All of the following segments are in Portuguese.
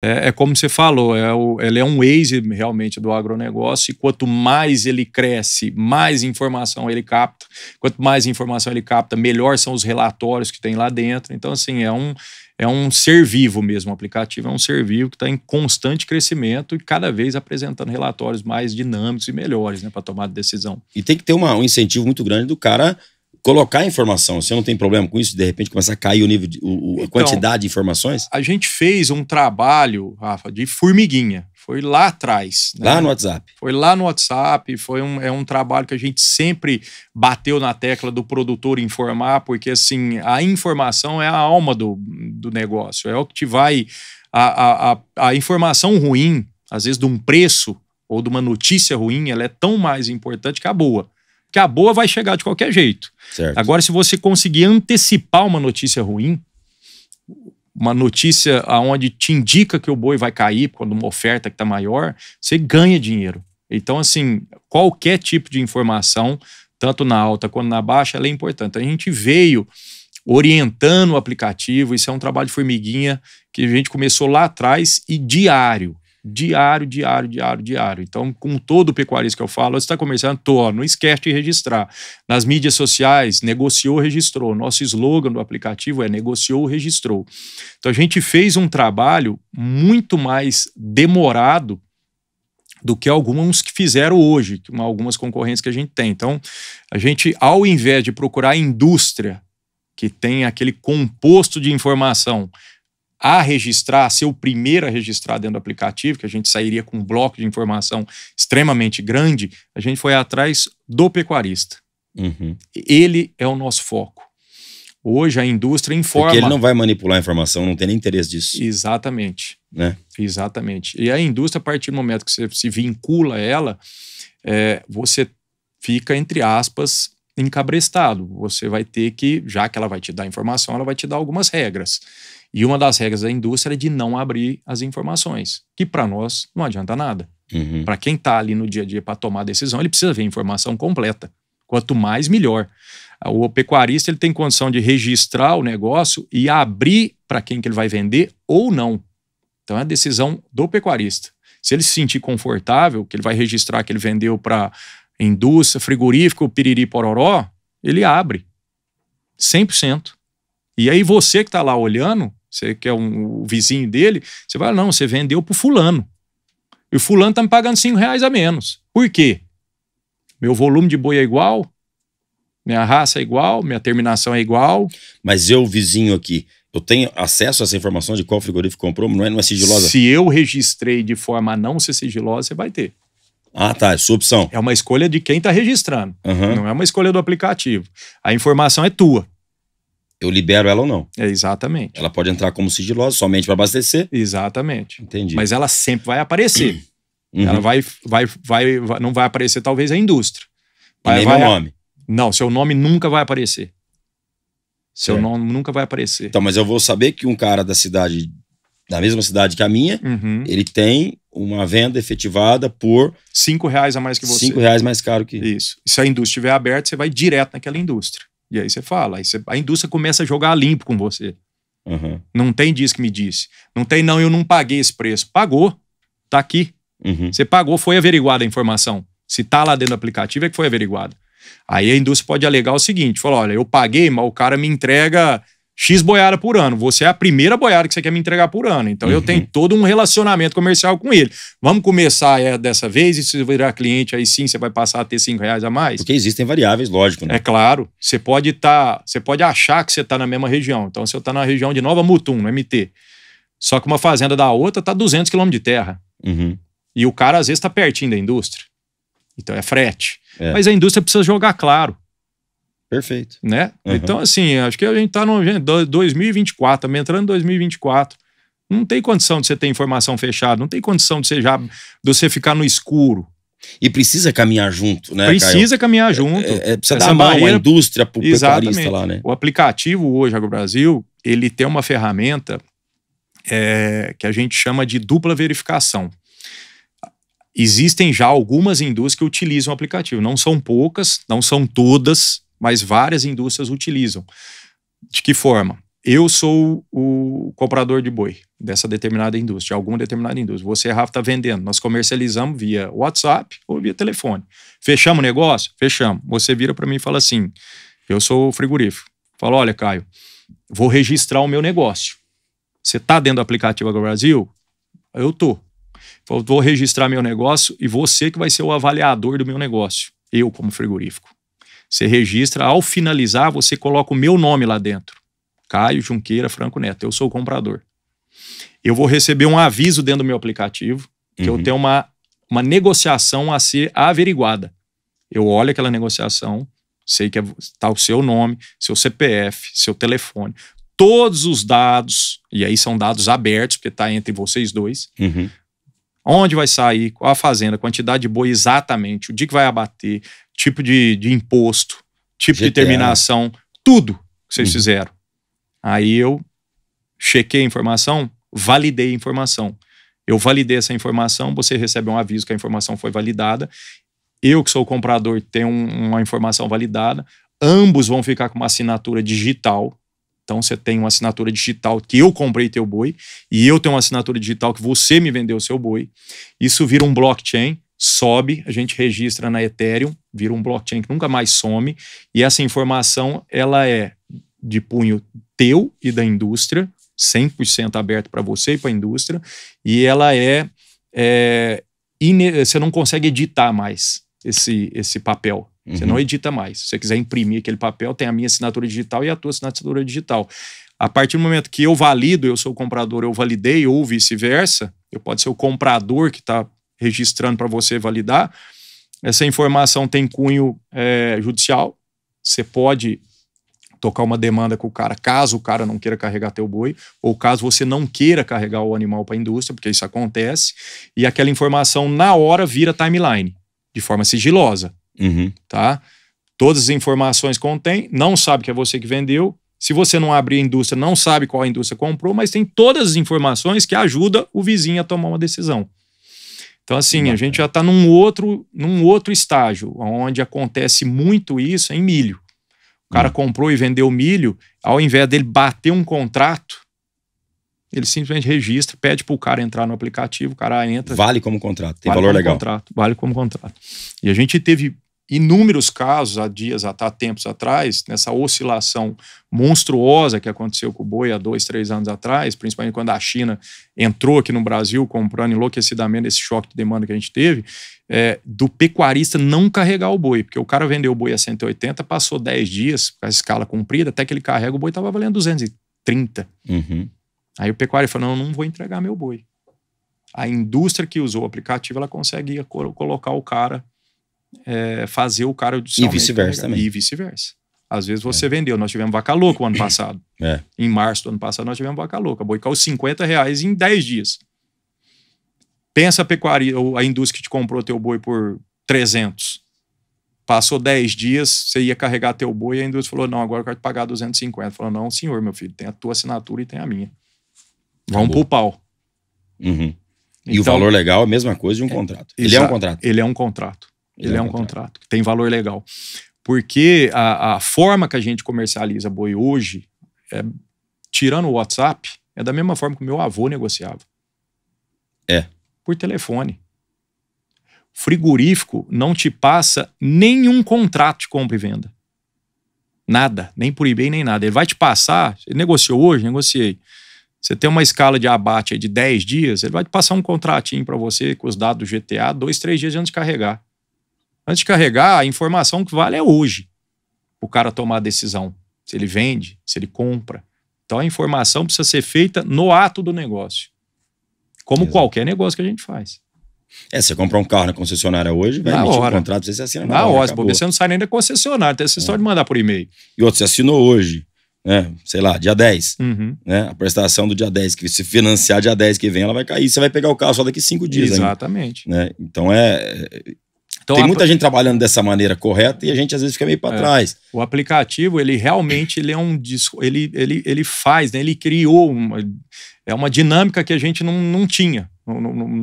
É, é, como você falou, é o, ele é um ex realmente do agronegócio, e quanto mais ele cresce, mais informação ele capta. Quanto mais informação ele capta, melhor são os relatórios que tem lá dentro. Então, assim, é um, é um ser vivo mesmo. O aplicativo é um ser vivo que está em constante crescimento e cada vez apresentando relatórios mais dinâmicos e melhores né, para tomar decisão. E tem que ter uma, um incentivo muito grande do cara colocar informação. Você não tem problema com isso? De repente começar a cair o nível, de, o, então, a quantidade de informações? A gente fez um trabalho, Rafa, de formiguinha. Foi lá atrás. Né? Lá no WhatsApp. Foi lá no WhatsApp. Foi um, é um trabalho que a gente sempre bateu na tecla do produtor informar, porque assim, a informação é a alma do, do negócio. É o que te vai. a, a, a informação ruim, às vezes de um preço ou de uma notícia ruim, ela é tão mais importante que a boa que a boa vai chegar de qualquer jeito. Certo. Agora, se você conseguir antecipar uma notícia ruim, uma notícia aonde te indica que o boi vai cair quando uma oferta que está maior, você ganha dinheiro. Então, assim, qualquer tipo de informação, tanto na alta quanto na baixa, ela é importante. A gente veio orientando o aplicativo, isso é um trabalho de formiguinha que a gente começou lá atrás e diário diário, diário, diário, diário. Então, com todo o pecuarista que eu falo, você está começando, tô, não esquece de registrar. Nas mídias sociais, negociou, registrou. Nosso slogan do aplicativo é negociou, registrou. Então, a gente fez um trabalho muito mais demorado do que alguns que fizeram hoje, algumas concorrentes que a gente tem. Então, a gente, ao invés de procurar a indústria que tem aquele composto de informação a registrar, a ser o primeiro a registrar dentro do aplicativo, que a gente sairia com um bloco de informação extremamente grande, a gente foi atrás do pecuarista. Uhum. Ele é o nosso foco. Hoje a indústria informa. Porque ele não vai manipular a informação, não tem nem interesse disso. Exatamente. Né? Exatamente. E a indústria, a partir do momento que você se vincula a ela, é, você fica, entre aspas, encabrestado. Você vai ter que, já que ela vai te dar informação, ela vai te dar algumas regras. E uma das regras da indústria é de não abrir as informações, que para nós não adianta nada. Uhum. Para quem está ali no dia a dia para tomar decisão, ele precisa ver a informação completa. Quanto mais, melhor. Ah, o pecuarista ele tem condição de registrar o negócio e abrir para quem que ele vai vender ou não. Então é a decisão do pecuarista. Se ele se sentir confortável, que ele vai registrar que ele vendeu para indústria, frigorífico, piriri, pororó, ele abre. 100%. E aí você que está lá olhando, você que é um, o vizinho dele, você vai, não, você vendeu para fulano. E o fulano está me pagando 5 reais a menos. Por quê? Meu volume de boi é igual, minha raça é igual, minha terminação é igual. Mas eu, vizinho aqui, eu tenho acesso a essa informação de qual frigorífico comprou, não é, não é sigilosa? Se eu registrei de forma a não ser sigilosa, você vai ter. Ah, tá, é sua opção. É uma escolha de quem está registrando. Uhum. Não é uma escolha do aplicativo. A informação é tua. Eu libero ela ou não. É, exatamente. Ela pode entrar como sigilosa somente para abastecer. Exatamente. Entendi. Mas ela sempre vai aparecer. Uhum. Ela vai, vai, vai, vai, não vai aparecer talvez a indústria. Vai, e nem vai, meu nome. Não, seu nome nunca vai aparecer. Seu nome nunca vai aparecer. Então, mas eu vou saber que um cara da cidade, da mesma cidade que a minha, uhum. ele tem uma venda efetivada por. Cinco reais a mais que você. Cinco reais mais caro que. Isso. E se a indústria estiver aberta, você vai direto naquela indústria. E aí você fala. Aí você... a indústria começa a jogar limpo com você. Uhum. Não tem diz que me disse. Não tem, não, eu não paguei esse preço. Pagou. Tá aqui. Uhum. Você pagou, foi averiguada a informação. Se tá lá dentro do aplicativo, é que foi averiguada. Aí a indústria pode alegar o seguinte: falou olha, eu paguei, mas o cara me entrega X boiada por ano. Você é a primeira boiada que você quer me entregar por ano. Então uhum. eu tenho uhum. todo um relacionamento comercial com ele. Vamos começar é, dessa vez e se virar cliente, aí sim você vai passar a ter cinco reais a mais. Porque existem variáveis, lógico, né? É claro. Você pode estar. Tá, você pode achar que você está na mesma região. Então, se eu estou tá na região de Nova Mutum, no MT. Só que uma fazenda da outra está 200 quilômetros de terra. Uhum. E o cara, às vezes, está pertinho da indústria. Então é frete. É. Mas a indústria precisa jogar claro. Perfeito. Né? Uhum. Então, assim, acho que a gente está no 2024, né, estamos entrando em 2024. Não tem condição de você ter informação fechada, não tem condição de você já de você ficar no escuro. E precisa caminhar junto, né? Precisa Caio? caminhar é, junto. É, é, precisa Essa dar mão à indústria para pecuarista lá, né? O aplicativo hoje, AgroBrasil, ele tem uma ferramenta é, que a gente chama de dupla verificação. Existem já algumas indústrias que utilizam o aplicativo, não são poucas, não são todas, mas várias indústrias utilizam. De que forma? Eu sou o comprador de boi dessa determinada indústria, alguma determinada indústria. Você, Rafa, está vendendo. Nós comercializamos via WhatsApp ou via telefone. Fechamos o negócio? Fechamos. Você vira para mim e fala assim: eu sou o frigorífico. Fala: olha, Caio, vou registrar o meu negócio. Você está dentro do aplicativo AgroBrasil? Eu tô. vou registrar meu negócio e você que vai ser o avaliador do meu negócio. Eu, como frigorífico. Você registra, ao finalizar, você coloca o meu nome lá dentro. Caio Junqueira Franco Neto, eu sou o comprador. Eu vou receber um aviso dentro do meu aplicativo que uhum. eu tenho uma, uma negociação a ser averiguada. Eu olho aquela negociação, sei que está é, tá o seu nome, seu CPF, seu telefone, todos os dados, e aí são dados abertos, porque está entre vocês dois. Uhum. Onde vai sair, qual a fazenda, quantidade de boi exatamente, o dia que vai abater, tipo de, de imposto, tipo GTA. de né? terminação, tudo que vocês uhum. fizeram. Aí eu chequei a informação, validei a informação. Eu validei essa informação, você recebe um aviso que a informação foi validada. Eu, que sou o comprador, tenho uma informação validada. Ambos vão ficar com uma assinatura digital. Então, você tem uma assinatura digital que eu comprei teu boi e eu tenho uma assinatura digital que você me vendeu seu boi. Isso vira um blockchain, sobe, a gente registra na Ethereum vira um blockchain que nunca mais some, e essa informação ela é de punho teu e da indústria, 100% aberto para você e para a indústria, e ela é, é você não consegue editar mais esse, esse papel. Uhum. Você não uhum. edita mais. Se você quiser imprimir aquele papel, tem a minha assinatura digital e a tua assinatura digital. A partir do momento que eu valido, eu sou o comprador, eu validei, ou vice-versa, eu pode ser o comprador que está registrando para você validar, essa informação tem cunho é, judicial. Você pode tocar uma demanda com o cara, caso o cara não queira carregar teu boi, ou caso você não queira carregar o animal para a indústria, porque isso acontece, e aquela informação na hora vira timeline, de forma sigilosa, uhum. tá? Todas as informações contém, não sabe que é você que vendeu, se você não abrir a indústria, não sabe qual a indústria comprou, mas tem todas as informações que ajudam o vizinho a tomar uma decisão. Então, assim, a gente já está num outro, num outro estágio, onde acontece muito isso é em milho. O cara hum. comprou e vendeu milho, ao invés dele bater um contrato, ele simplesmente registra, pede para o cara entrar no aplicativo, o cara entra. Vale como contrato, tem vale valor legal. Contrato, vale como contrato. E a gente teve inúmeros casos há dias, tá, há tempos atrás, nessa oscilação monstruosa que aconteceu com o boi há dois, três anos atrás, principalmente quando a China entrou aqui no Brasil comprando enlouquecidamente esse choque de demanda que a gente teve, é, do pecuarista não carregar o boi, porque o cara vendeu o boi a 180, passou 10 dias com a escala cumprida até que ele carrega o boi estava valendo 230. Uhum. Aí o pecuário falou, não, não vou entregar meu boi. A indústria que usou o aplicativo, ela consegue colocar o cara é, fazer o cara judicialmente. E vice-versa tá também. E vice-versa. Às vezes você é. vendeu. Nós tivemos vaca louca o ano passado. É. Em março do ano passado, nós tivemos vaca louca. caiu 50 reais em 10 dias. Pensa a pecuária, a indústria que te comprou teu boi por 300. Passou 10 dias, você ia carregar teu boi e a indústria falou: não, agora eu quero te pagar 250. Falou: não, senhor, meu filho, tem a tua assinatura e tem a minha. Vamos Acabou. pro pau. Uhum. Então, e o então valor legal é a mesma coisa de um é, é contrato. Ele é um contrato. Ele é um contrato. Ele, é um contrato, que tem valor legal. Porque a, a forma que a gente comercializa boi hoje, é, tirando o WhatsApp, é da mesma forma que o meu avô negociava. É. Por telefone. Frigorífico não te passa nenhum contrato de compra e venda. Nada, nem por eBay, nem nada. Ele vai te passar, ele negociou hoje, negociei. Você tem uma escala de abate de 10 dias, ele vai te passar um contratinho para você com os dados do GTA, dois, três dias antes de carregar. Antes de carregar, a informação que vale é hoje. O cara tomar a decisão. Se ele vende, se ele compra. Então a informação precisa ser feita no ato do negócio. Como Exato. qualquer negócio que a gente faz. É, você comprar um carro na concessionária hoje, vai na emitir hora. um contrato, você assina na, na hora. hora você não sai nem da concessionária, tem essa história é. de mandar por e-mail. E outro, você assinou hoje, né? Sei lá, dia 10. Uhum. Né? A prestação do dia 10, que se financiar dia 10 que vem, ela vai cair. Você vai pegar o carro só daqui cinco dias. Exatamente. Ainda, né? Então é. Então, Tem muita gente trabalhando dessa maneira correta e a gente às vezes fica meio para é. trás. O aplicativo, ele realmente ele é um disco, ele, ele, ele faz, né? ele criou uma, é uma dinâmica que a gente não, não tinha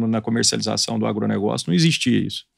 na comercialização do agronegócio, não existia isso.